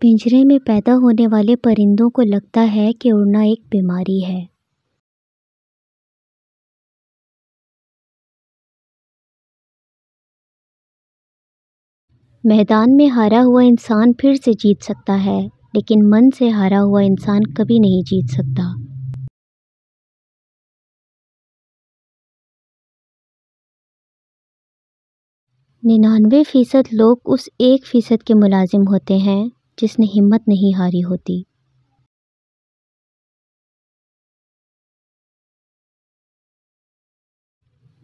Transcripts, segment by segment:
पिंजरे में पैदा होने वाले परिंदों को लगता है कि उड़ना एक बीमारी है मैदान में हारा हुआ इंसान फिर से जीत सकता है लेकिन मन से हारा हुआ इंसान कभी नहीं जीत सकता निन्यानवे फ़ीसद लोग उस एक फ़ीसद के मुलाजिम होते हैं जिसने हिम्मत नहीं हारी होती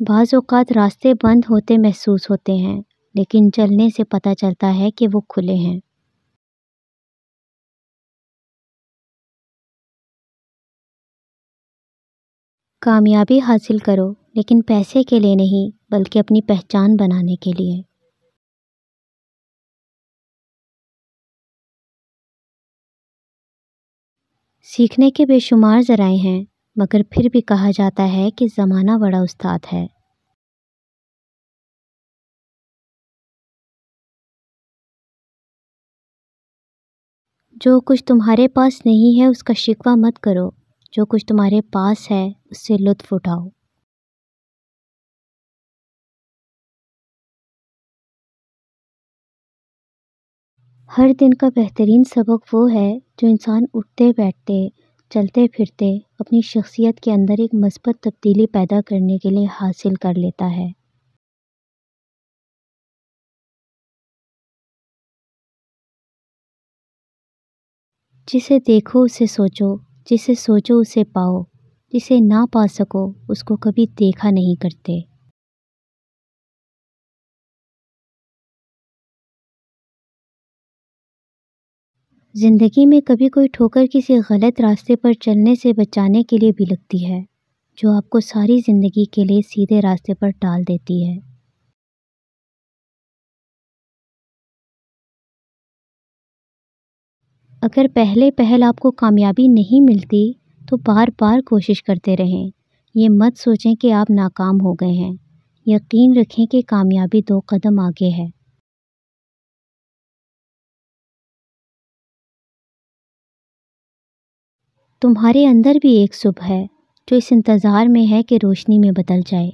बाज़ रास्ते बंद होते महसूस होते हैं लेकिन चलने से पता चलता है कि वो खुले हैं कामयाबी हासिल करो लेकिन पैसे के लिए नहीं बल्कि अपनी पहचान बनाने के लिए सीखने के बेशुमार ज़राए हैं मगर फिर भी कहा जाता है कि ज़माना बड़ा उस्ताद है जो कुछ तुम्हारे पास नहीं है उसका शिकवा मत करो जो कुछ तुम्हारे पास है उससे लुत्फ़ उठाओ हर दिन का बेहतरीन सबक वो है जो इंसान उठते बैठते चलते फिरते अपनी शख्सियत के अंदर एक मस्बत तब्दीली पैदा करने के लिए हासिल कर लेता है जिसे देखो उसे सोचो जिसे सोचो उसे पाओ जिसे ना पा सको उसको कभी देखा नहीं करते ज़िंदगी में कभी कोई ठोकर किसी गलत रास्ते पर चलने से बचाने के लिए भी लगती है जो आपको सारी ज़िंदगी के लिए सीधे रास्ते पर टाल देती है अगर पहले पहल आपको कामयाबी नहीं मिलती तो बार बार कोशिश करते रहें ये मत सोचें कि आप नाकाम हो गए हैं यकीन रखें कि कामयाबी दो कदम आगे है तुम्हारे अंदर भी एक सुबह है जो इस इंतज़ार में है कि रोशनी में बदल जाए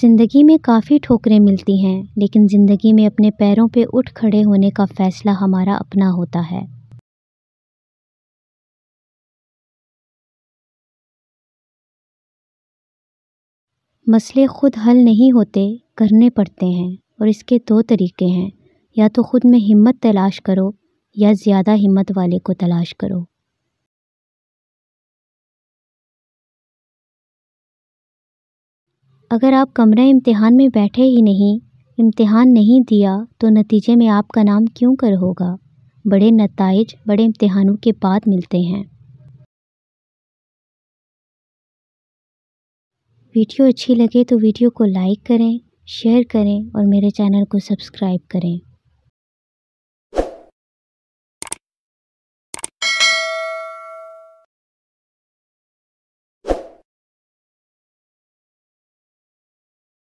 ज़िंदगी में काफ़ी ठोकरें मिलती हैं लेकिन ज़िंदगी में अपने पैरों पे उठ खड़े होने का फ़ैसला हमारा अपना होता है मसले खुद हल नहीं होते करने पड़ते हैं और इसके दो तरीके हैं या तो ख़ुद में हिम्मत तलाश करो या ज़्यादा हिम्मत वाले को तलाश करो अगर आप कमरा इम्तिहान में बैठे ही नहीं इम्तिहान नहीं दिया तो नतीजे में आपका नाम क्यों कर होगा बड़े नतज बड़े इम्तिहानों के बाद मिलते हैं वीडियो अच्छी लगे तो वीडियो को लाइक करें शेयर करें और मेरे चैनल को सब्सक्राइब करें